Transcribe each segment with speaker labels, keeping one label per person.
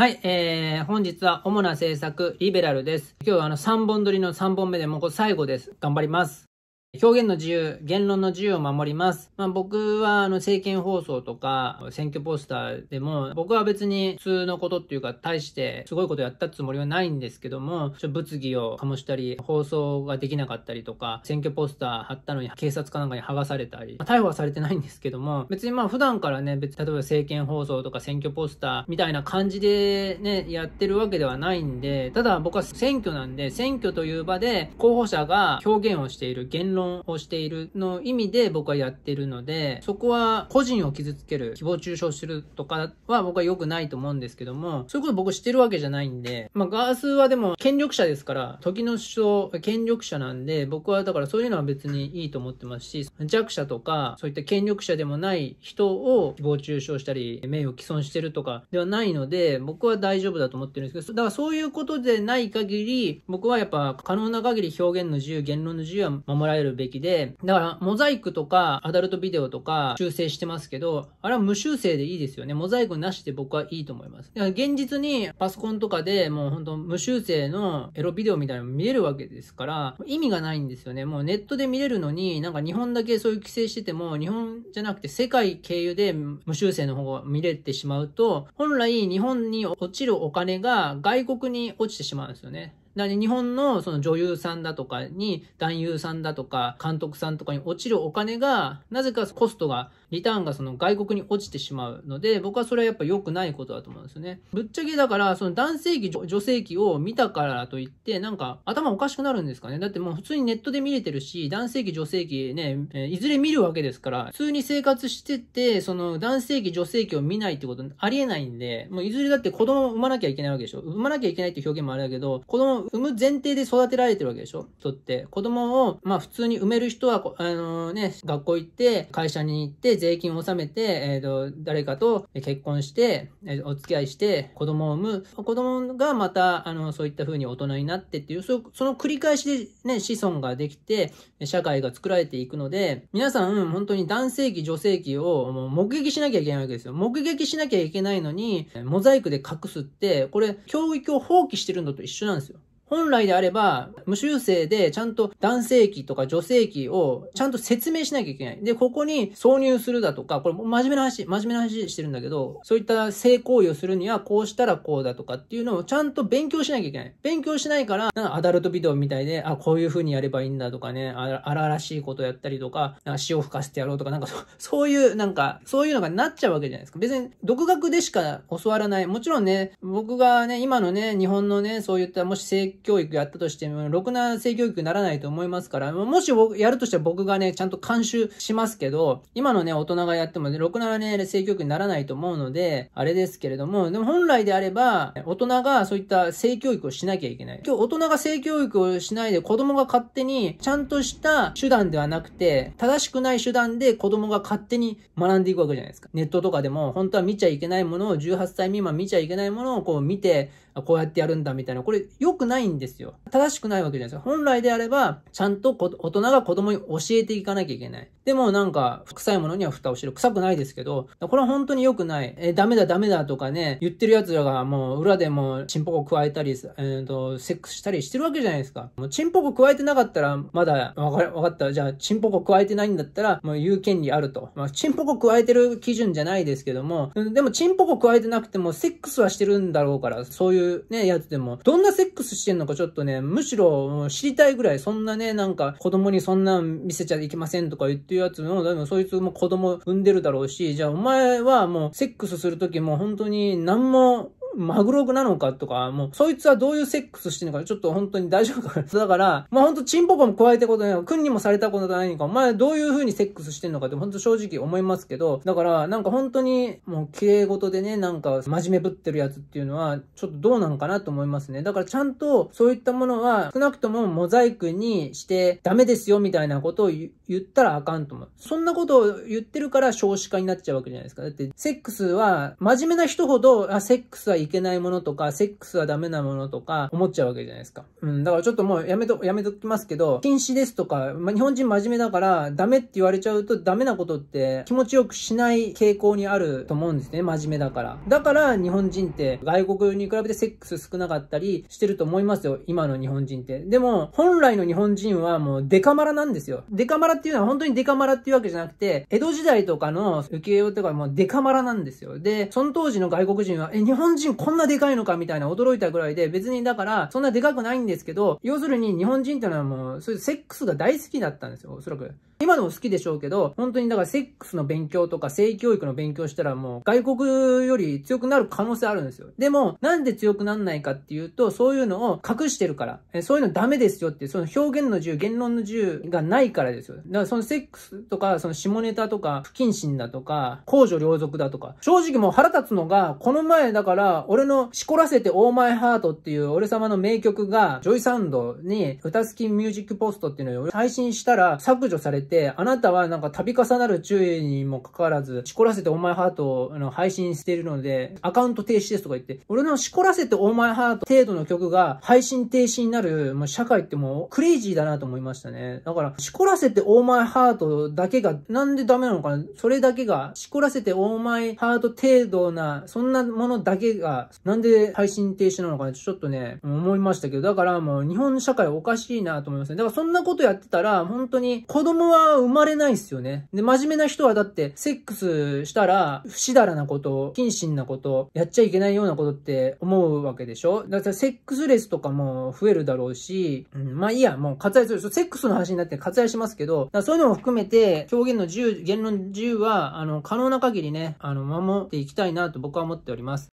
Speaker 1: はい、えー、本日は主な政策、リベラルです。今日はあの3本撮りの3本目でもう最後です。頑張ります。表現の自由、言論の自由を守ります。まあ、僕はあの政見放送とか選挙ポスターでも僕は別に普通のことっていうか大してすごいことやったつもりはないんですけどもちょっと物議を醸したり放送ができなかったりとか選挙ポスター貼ったのに警察かなんかに剥がされたり、まあ、逮捕はされてないんですけども別にまあ普段からね別例えば政見放送とか選挙ポスターみたいな感じでねやってるわけではないんでただ僕は選挙なんで選挙という場で候補者が表現をしている言論論をしているの意味で僕はやってるので、そこは個人を傷つける、誹謗中傷するとかは僕は良くないと思うんですけども、そういうこと僕してるわけじゃないんで、まあガースはでも権力者ですから、時の首相、権力者なんで、僕はだからそういうのは別にいいと思ってますし、弱者とか、そういった権力者でもない人を誹謗中傷したり、名誉毀損してるとかではないので、僕は大丈夫だと思ってるんですけど、だからそういうことでない限り、僕はやっぱ可能な限り表現の自由、言論の自由は守られるるべきで、だから、モザイクとか、アダルトビデオとか、修正してますけど、あれは無修正でいいですよね。モザイクなしで僕はいいと思います。だから現実にパソコンとかでもう本当無修正のエロビデオみたいなの見れるわけですから、意味がないんですよね。もうネットで見れるのに、なんか日本だけそういう規制してても、日本じゃなくて世界経由で無修正の方が見れてしまうと、本来日本に落ちるお金が外国に落ちてしまうんですよね。だ日本のその女優さんだとかに、男優さんだとか、監督さんとかに落ちるお金が、なぜかコストがリターンがその外国に落ちてしまうので、僕はそれはやっぱ良くないことだと思うんですよね。ぶっちゃけだから、その男性器、女性器を見たからといって、なんか頭おかしくなるんですかね。だってもう普通にネットで見れてるし、男性器、女性器ね、いずれ見るわけですから、普通に生活してて、その男性器、女性器を見ないってことありえないんで、もういずれだって子供を産まなきゃいけないわけでしょ。産まなきゃいけないって表現もあれだけど、子供を産む前提で育てられてるわけでしょ。人って。子供を、まあ普通に産める人は、あのー、ね、学校行って、会社に行って、税金を納めて、えっ、ー、と、誰かと結婚して、えー、お付き合いして、子供を産む。子供がまた、あの、そういった風に大人になってっていう、その繰り返しでね、子孫ができて、社会が作られていくので、皆さん、本当に男性器、女性器をもう目撃しなきゃいけないわけですよ。目撃しなきゃいけないのに、モザイクで隠すって、これ、教育を放棄してるのと一緒なんですよ。本来であれば、無修正でちゃんと男性器とか女性器をちゃんと説明しなきゃいけない。で、ここに挿入するだとか、これ真面目な話、真面目な話してるんだけど、そういった性行為をするにはこうしたらこうだとかっていうのをちゃんと勉強しなきゃいけない。勉強しないから、アダルトビデオみたいで、あ、こういう風にやればいいんだとかね、荒々しいことやったりとか、なんか潮吹かせてやろうとか、なんかそういう、なんか、そういうのがなっちゃうわけじゃないですか。別に独学でしか教わらない。もちろんね、僕がね、今のね、日本のね、そういったもし性教育やったとしても、ろくな性教育にならないと思いますから、もしやるとしたら僕がね、ちゃんと監修しますけど、今のね、大人がやっても、ろくなね、性教育にならないと思うので、あれですけれども、でも本来であれば、大人がそういった性教育をしなきゃいけない。今日大人が性教育をしないで子供が勝手に、ちゃんとした手段ではなくて、正しくない手段で子供が勝手に学んでいくわけじゃないですか。ネットとかでも、本当は見ちゃいけないものを、18歳未満見ちゃいけないものをこう見て、こうやってやるんだみたいな、これ良くないんですよ。正しくないわけじゃないですか。本来であれば、ちゃんと大人が子供に教えていかなきゃいけない。でもなんか、臭いものには蓋をしろ。臭くないですけど、これは本当に良くない。えー、ダメだダメだとかね、言ってる奴らがもう裏でもチンポコ加えたり、えっ、ー、と、セックスしたりしてるわけじゃないですか。もうチンポコ加えてなかったら、まだ、わかかった。じゃあ、チンポコ加えてないんだったら、もう言う権利あると。まあ、チンポコ加えてる基準じゃないですけども、でもチンポコ加えてなくても、セックスはしてるんだろうから、そういうねね、やつでも、どんなセックスしてんのかちょっとね、むしろ知りたいぐらい、そんなね、なんか子供にそんな見せちゃいけませんとか言ってるやつも、でもそいつも子供産んでるだろうし、じゃあお前はもうセックスするときも本当に何もマグロなのかとか、もう、そいつはどういうセックスしてんのか、ちょっと本当に大丈夫かだから、まあ本当チンポポも加えたことないのか、君にもされたことないのか、お前どういう風にセックスしてんのかって本当正直思いますけど、だから、なんか本当に、もう綺麗事でね、なんか真面目ぶってるやつっていうのは、ちょっとどうなのかなと思いますね。だからちゃんと、そういったものは、少なくともモザイクにしてダメですよみたいなことを言ったらあかんと思う。そんなことを言ってるから少子化になっちゃうわけじゃないですか。だって、セックスは、真面目な人ほど、あ、セックスはいけないものとか、セックスはダメなものとか、思っちゃうわけじゃないですか。うん、だからちょっともうやめと、やめときますけど、禁止ですとか、ま日本人真面目だから、ダメって言われちゃうと、ダメなことって気持ちよくしない傾向にあると思うんですね、真面目だから。だから日本人って外国に比べてセックス少なかったりしてると思いますよ、今の日本人って。でも、本来の日本人はもうデカマラなんですよ。デカマラっていうのは本当にデカマラっていうわけじゃなくて、江戸時代とかの浮世絵とかもうデカマラなんですよ。で、その当時の外国人は、え、日本人こんなでかいのかみたいな驚いたぐらいで、別にだから、そんなでかくないんですけど、要するに日本人ってのはもう、そういうセックスが大好きだったんですよ、おそらく。今でも好きでしょうけど、本当にだからセックスの勉強とか性教育の勉強したらもう外国より強くなる可能性あるんですよ。でも、なんで強くなんないかっていうと、そういうのを隠してるから、えそういうのダメですよってその表現の自由、言論の自由がないからですよ。だからそのセックスとか、その下ネタとか、不謹慎だとか、公序良俗だとか、正直もう腹立つのが、この前だから、俺のしこらせてオーマイハートっていう俺様の名曲が、ジョイサウンドに歌付きミュージックポストっていうのを配信したら削除されて、て、あなたはなんか度重なる注意にもかかわらず、しこらせてオーマイハートの配信しているので、アカウント停止ですとか言って、俺のしこらせてオーマイハート程度の曲が配信停止になる、もう社会ってもうクレイジーだなと思いましたね。だから、しこらせてオーマイハートだけが、なんでダメなのかなそれだけが、しこらせてオーマイハート程度な、そんなものだけが、なんで配信停止なのかなちょっとね、思いましたけど、だからもう日本社会おかしいなと思いますね。だからそんなことやってたら、本当に子供はは生まれないですよね。で、真面目な人はだって、セックスしたら、不死だらなこと、謹慎なこと、やっちゃいけないようなことって思うわけでしょだからセックスレスとかも増えるだろうし、うん、まあいいや、もう割愛する。セックスの話になって割愛しますけど、だそういうのも含めて、表現の自由、言論自由は、あの、可能な限りね、あの、守っていきたいなと僕は思っております。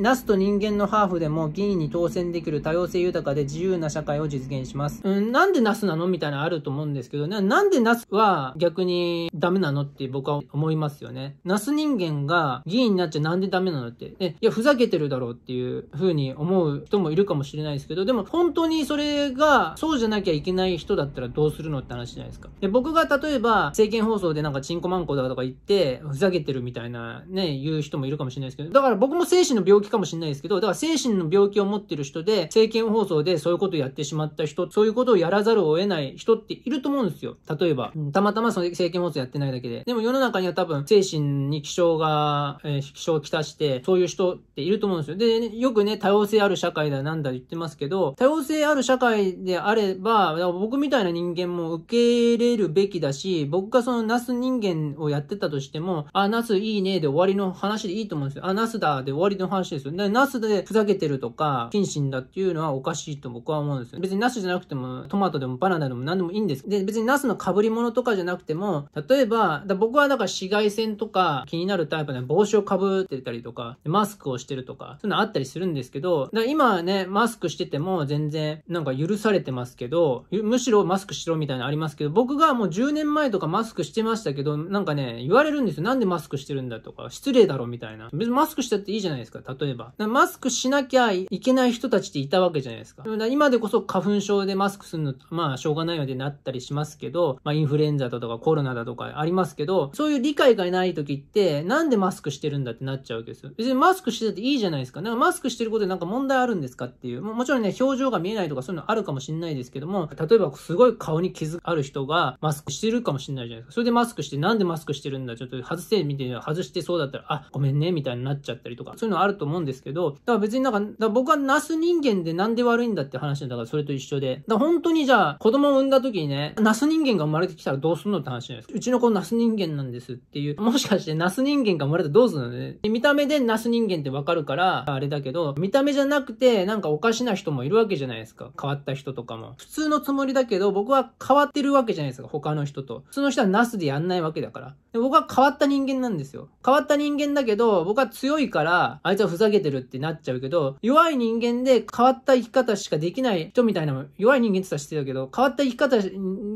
Speaker 1: ナスと人間のハーフでも議員に当選できる多様性豊かで自由な社会を実現します。うん、なんでナスなのみたいなのあると思うんですけど、ね、なんでナスは逆にダメなのって僕は思いますよね。ナス人間が議員になっちゃなんでダメなのって。で、いや、ふざけてるだろうっていう風に思う人もいるかもしれないですけど、でも本当にそれがそうじゃなきゃいけない人だったらどうするのって話じゃないですか。で、僕が例えば政見放送でなんかチンコマンコだとか言って、ふざけてるみたいなね、言う人もいるかもしれないですけど、だから僕も精神の病気かもしれないですけど、だから精神の病気を持ってる人で、政権放送でそういうことをやってしまった人、そういうことをやらざるを得ない人っていると思うんですよ。例えば、うん、たまたまその政権放送やってないだけで。でも世の中には多分、精神に気象が、えー、気象をきたして、そういう人っていると思うんですよ。で、ね、よくね、多様性ある社会だなんだ言ってますけど、多様性ある社会であれば、僕みたいな人間も受け入れるべきだし、僕がそのナス人間をやってたとしても、あ、ナスいいねで終わりの話でいいと思うんですよ。あ、ナスだで終わりの話でですよ。なすでふざけてるとか、謹慎だっていうのはおかしいと僕は思うんですよ。別にナスじゃなくても、トマトでもバナナでも何でもいいんです。で、別にナスの被り物とかじゃなくても、例えば、僕はだから紫外線とか気になるタイプで帽子をかぶってたりとか、マスクをしてるとか、そういうのあったりするんですけど、だ今ね、マスクしてても全然なんか許されてますけど、むしろマスクしろみたいなのありますけど、僕がもう10年前とかマスクしてましたけど、なんかね、言われるんですよ。なんでマスクしてるんだとか、失礼だろみたいな。別にマスクしたっていいじゃないですか。例えば。マスクしなきゃいけない人たちっていたわけじゃないですか。今でこそ花粉症でマスクするの、まあ、しょうがないのでなったりしますけど、まあ、インフルエンザだとかコロナだとかありますけど、そういう理解がない時って、なんでマスクしてるんだってなっちゃうわけですよ。別にマスクしてていいじゃないですか。なんかマスクしてることでなんか問題あるんですかっていう。もちろんね、表情が見えないとかそういうのあるかもしれないですけども、例えばすごい顔に傷ある人がマスクしてるかもしれないじゃないですか。それでマスクして、なんでマスクしてるんだちょっと外せみたいな外してそうだったら、あ、ごめんね、みたいになっちゃったりとか、そういうのあると思思うんですけど、だから別になんか、か僕はナス人間でなんで悪いんだって話だからそれと一緒で。だから本当にじゃあ、子供を産んだ時にね、ナス人間が生まれてきたらどうすんのって話じゃないですか。うちの子ナス人間なんですっていう、もしかしてナス人間が生まれたらどうすんのね。見た目でナス人間ってわかるから、あれだけど、見た目じゃなくて、なんかおかしな人もいるわけじゃないですか。変わった人とかも。普通のつもりだけど、僕は変わってるわけじゃないですか。他の人と。普通の人はナスでやんないわけだから。で僕は変わった人間なんですよ。変わった人間だけど、僕は強いから、あいつはふざざけてるってなっちゃうけど、弱い人間で変わった生き方しかできない人みたいな、弱い人間って言ったら知ってたけど、変わった生き方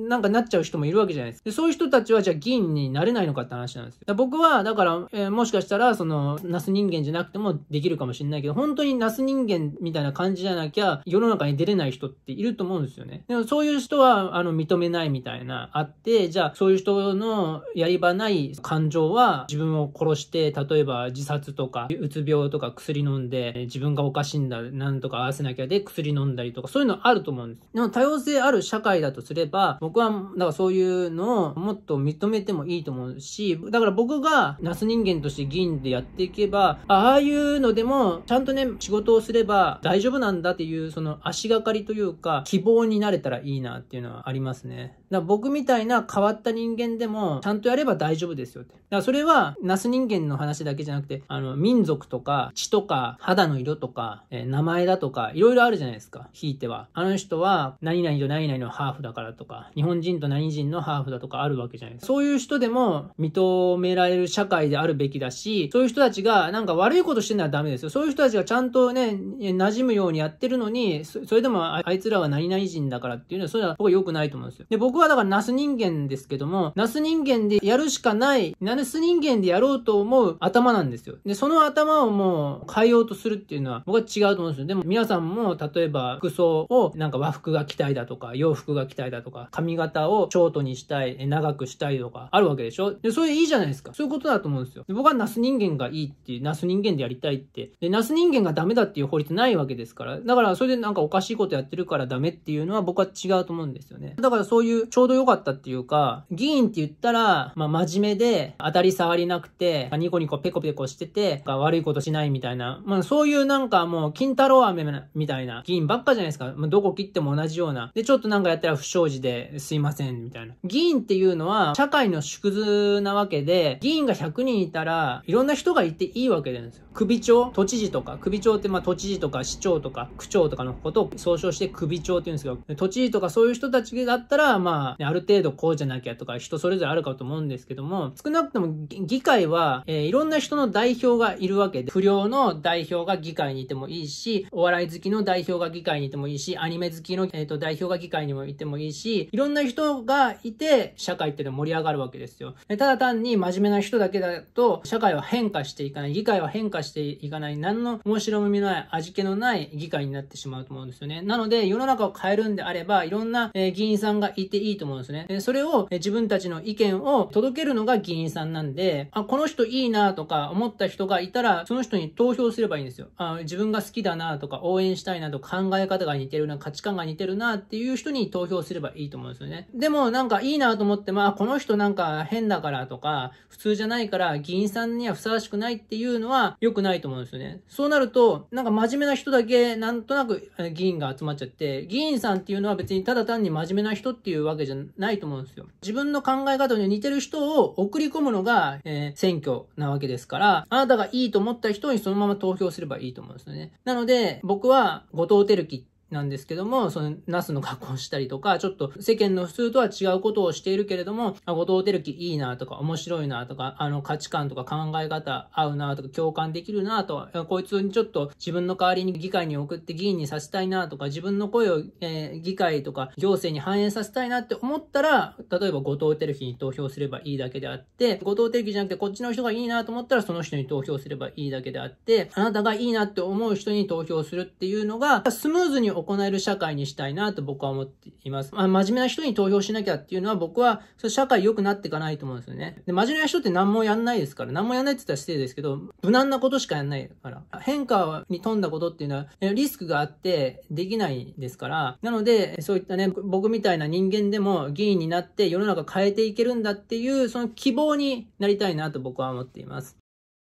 Speaker 1: なんかなっちゃう人もいるわけじゃないですか。で、そういう人たちはじゃあ議員になれないのかって話なんですよ。僕は、だから、えー、もしかしたら、その、ナス人間じゃなくてもできるかもしれないけど、本当にナス人間みたいな感じじゃなきゃ、世の中に出れない人っていると思うんですよね。でもそういう人は、あの、認めないみたいな、あって、じゃあ、そういう人のやり場ない感情は、自分を殺して、例えば自殺とか、うつ病とか、薬飲んで、自分がおかしいんだ、なんとか合わせなきゃで薬飲んだりとか、そういうのあると思うんです。でも多様性ある社会だとすれば、僕は、だからそういうのをもっと認めてもいいと思うし、だから僕がナス人間として議員でやっていけば、ああいうのでも、ちゃんとね、仕事をすれば大丈夫なんだっていう、その足がかりというか、希望になれたらいいなっていうのはありますね。だから僕みたいな変わった人間でも、ちゃんとやれば大丈夫ですよって。だからそれは、ナス人間の話だけじゃなくて、あの、民族とか、血とか、肌の色とか、えー、名前だとか、いろいろあるじゃないですか。ひいては。あの人は、何々と何々のハーフだからとか、日本人と何人のハーフだとかあるわけじゃないですか。そういう人でも認められる社会であるべきだし、そういう人たちが、なんか悪いことしてんならダメですよ。そういう人たちがちゃんとね、馴染むようにやってるのに、それでもあいつらは何々人だからっていうのは、それは僕は良くないと思うんですよ。で、僕はだからナス人間ですけども、ナス人間でやるしかない、ナス人間でやろうと思う頭なんですよ。で、その頭をもう、変えようとするっていうのは僕は違うと思うんですよ。でも皆さんも例えば服装をなんか和服が着たいだとか洋服が着たいだとか髪型をショートにしたい、長くしたいとかあるわけでしょで、それいいじゃないですか。そういうことだと思うんですよ。で僕はナス人間がいいっていう、ナス人間でやりたいって。で、ナス人間がダメだっていう法律ないわけですから。だからそれでなんかおかしいことやってるからダメっていうのは僕は違うと思うんですよね。だからそういうちょうど良かったっていうか、議員って言ったら、まあ真面目で当たり障りなくて、ニコニコペコペコしてて、悪いことしないみたいなたいな、まあそういうなんかもう金太郎飴みたいな議員ばっかじゃないですか。まあ、どこ切っても同じような。で、ちょっとなんかやったら不祥事ですいません、みたいな。議員っていうのは社会の縮図なわけで、議員が100人いたらいろんな人がいていいわけなんですよ。首長、都知事とか、首長ってまあ都知事とか市長とか区長とかのことを総称して首長って言うんですけど、都知事とかそういう人たちだったらまあ、ね、ある程度こうじゃなきゃとか人それぞれあるかと思うんですけども、少なくとも議会は、えー、いろんな人の代表がいるわけで、不良のの代表が議会にいてもいいし、お笑い好きの代表が議会にいてもいいし、アニメ好きの、えーと、代表が議会にもいてもいいし、いろんな人がいて、社会っていうのは盛り上がるわけですよ。ただ単に真面目な人だけだと、社会は変化していかない、議会は変化していかない、何の面白みのない、味気のない議会になってしまうと思うんですよね。なので、世の中を変えるんであれば、いろんな、えー、議員さんがいていいと思うんですね。でそれを、えー、自分たちの意見を届けるのが議員さんなんで、あ、この人いいなとか思った人がいたら、その人に投票すればいいんですよ。あ自分が好きだなとか、応援したいなと考え方が似てるな、価値観が似てるなっていう人に投票すればいいと思うんですよね。でもなんかいいなと思って、まあこの人なんか変だからとか、普通じゃないから議員さんにはふさわしくないっていうのは良くないと思うんですよね。そうなると、なんか真面目な人だけなんとなく議員が集まっちゃって、議員さんっていうのは別にただ単に真面目な人っていうわけじゃないと思うんですよ。自分の考え方に似てる人を送り込むのが、えー、選挙なわけですから、あなたがいいと思った人にそのまま投票すればいいと思うんですよね。なので、僕は後藤輝樹っなんですけども、その、ナスの格好をしたりとか、ちょっと世間の普通とは違うことをしているけれども、あ、後藤輝樹いいなとか、面白いなとか、あの価値観とか考え方合うなとか、共感できるなとか、こいつにちょっと自分の代わりに議会に送って議員にさせたいなとか、自分の声を、えー、議会とか行政に反映させたいなって思ったら、例えば後藤輝樹に投票すればいいだけであって、後藤輝樹じゃなくてこっちの人がいいなと思ったらその人に投票すればいいだけであって、あなたがいいなって思う人に投票するっていうのが、スムーズに行行える社会にしたいなと僕は思っています。まあ、真面目な人に投票しなきゃっていうのは僕は、そ社会良くなっていかないと思うんですよね。で、真面目な人って何もやんないですから、何もやんないって言ったら失礼ですけど、無難なことしかやんないから。変化に富んだことっていうのは、リスクがあってできないですから、なので、そういったね、僕みたいな人間でも議員になって世の中変えていけるんだっていう、その希望になりたいなと僕は思っています。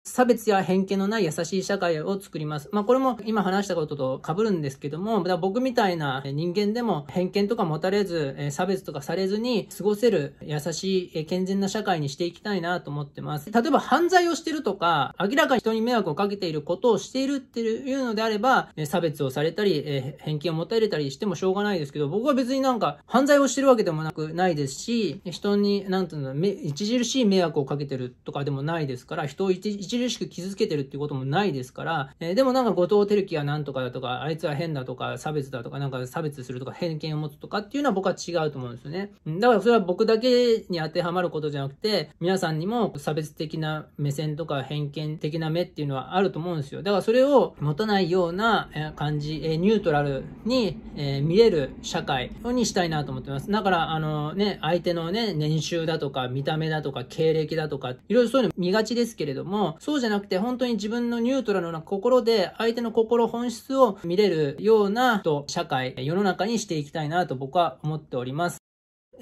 Speaker 1: 差別や偏見のない優しい社会を作ります。まあこれも今話したことと被るんですけども、だ僕みたいな人間でも偏見とか持たれず、差別とかされずに過ごせる優しい健全な社会にしていきたいなと思ってます。例えば犯罪をしてるとか、明らかに人に迷惑をかけていることをしているっていうのであれば、差別をされたり、偏見を持たれたりしてもしょうがないですけど、僕は別になんか犯罪をしてるわけでもなくないですし、人に、なんていうの、著しい迷惑をかけてるとかでもないですから、人を著しく傷つけてるっていうこともないですから、えー、でもなんか後藤輝樹はなんとかだとか、あいつは変だとか、差別だとか、なんか差別するとか、偏見を持つとかっていうのは僕は違うと思うんですよね。だからそれは僕だけに当てはまることじゃなくて、皆さんにも差別的な目線とか偏見的な目っていうのはあると思うんですよ。だからそれを持たないような感じ、えニュートラルに、え見れる社会にしたいなと思ってます。だから、あのね、相手のね、年収だとか、見た目だとか、経歴だとか、いろいろそういうの見がちですけれども、そうじゃなくて本当に自分のニュートラルな心で相手の心本質を見れるような社会、世の中にしていきたいなと僕は思っております。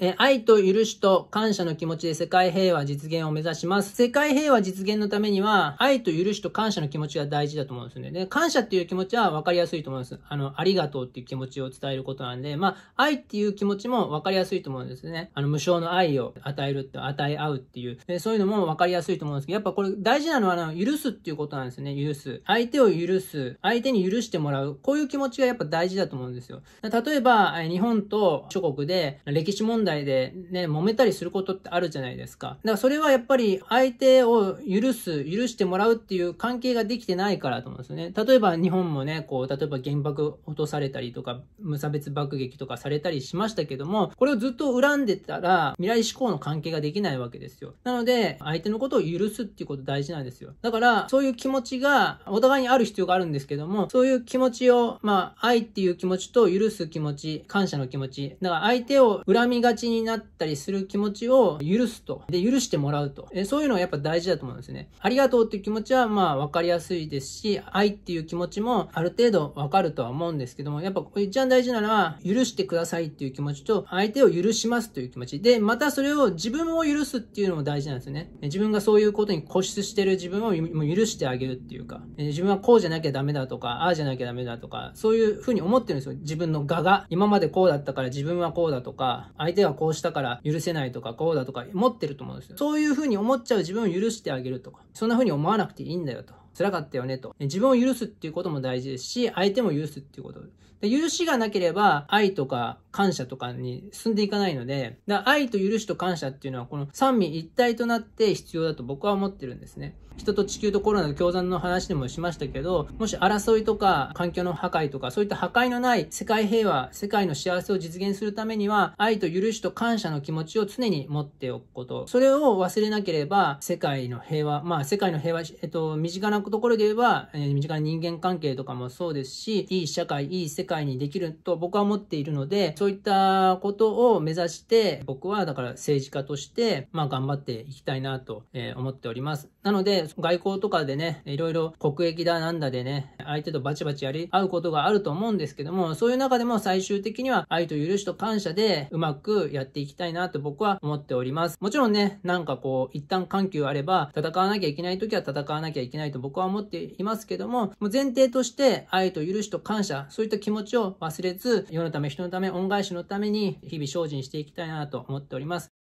Speaker 1: え愛と許しと感謝の気持ちで世界平和実現を目指します。世界平和実現のためには、愛と許しと感謝の気持ちが大事だと思うんですよね。で、感謝っていう気持ちは分かりやすいと思うんです。あの、ありがとうっていう気持ちを伝えることなんで、まあ、愛っていう気持ちも分かりやすいと思うんですね。あの、無償の愛を与えるって、与え合うっていう、えそういうのも分かりやすいと思うんですけど、やっぱこれ大事なのは、あの、許すっていうことなんですね。許す。相手を許す。相手に許してもらう。こういう気持ちがやっぱ大事だと思うんですよ。例えば、日本と諸国で歴史問題問題でね、揉めたりすることってあるじゃないですか。だからそれはやっぱり相手を許す、許してもらうっていう関係ができてないからと思うんですよね。例えば日本もね、こう、例えば原爆落とされたりとか、無差別爆撃とかされたりしましたけども、これをずっと恨んでたら、未来志向の関係ができないわけですよ。なので、相手のことを許すっていうこと大事なんですよ。だから、そういう気持ちが、お互いにある必要があるんですけども、そういう気持ちを、まあ、愛っていう気持ちと許す気持ち、感謝の気持ち、だから相手を恨みがちになったりする気持ちを許すと。で、許してもらうと。えそういうのがやっぱ大事だと思うんですね。ありがとうっていう気持ちは、まあ、分かりやすいですし、愛っていう気持ちもある程度わかるとは思うんですけども、やっぱ一番大事なのは、許してくださいっていう気持ちと、相手を許しますという気持ち。で、またそれを自分を許すっていうのも大事なんですよね。自分がそういうことに固執してる自分を許してあげるっていうか、自分はこうじゃなきゃダメだとか、ああじゃなきゃダメだとか、そういうふうに思ってるんですよ。自分の我が。今までこうだったから自分はこうだとか、相手手はこうしたから許せないとか、こうだとか持ってると思うんですよ。そういう風に思っちゃう自分を許してあげるとか、そんな風に思わなくていいんだよと。辛かったよねと。自分を許すっていうことも大事ですし、相手も許すっていうこと。で許しがなければ、愛とか感謝とかに進んでいかないので、だ愛と許しと感謝っていうのは、この三位一体となって必要だと僕は思ってるんですね。人と地球とコロナの共存の話でもしましたけど、もし争いとか環境の破壊とか、そういった破壊のない世界平和、世界の幸せを実現するためには、愛と許しと感謝の気持ちを常に持っておくこと。それを忘れなければ、世界の平和、まあ世界の平和、えっと、身近なところで言えば、えー、身近な人間関係とかもそうですし、いい社会、いい世界にできると僕は思っているので、そういったことを目指して、僕はだから政治家として、まあ頑張っていきたいなと思っております。なので、外交とかでね、いろいろ国益だなんだでね、相手とバチバチやり合うことがあると思うんですけども、そういう中でも最終的には愛と許しと感謝でうまくやっていきたいなと僕は思っております。もちろんね、なんかこう、一旦緩急あれば、戦わなきゃいけない時は戦わなきゃいけないと僕は思っていますけども、もう前提として愛と許しと感謝、そういった気持ちを忘れず、世のため人のため恩返しのために日々精進していきたいなと思っております。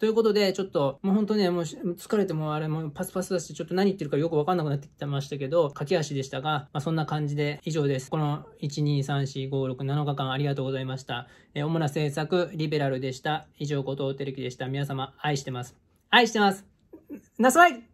Speaker 1: ということで、ちょっと、もう本当ね、もう疲れてもあれもパスパスだし、ちょっと何言ってるかよくわかんなくなってきてましたけど、駆け足でしたが、まあ、そんな感じで以上です。この1、2、3、4、5、6、7日間ありがとうございました。え主な政策、リベラルでした。以上、後藤照樹でした。皆様、愛してます。愛してますなさい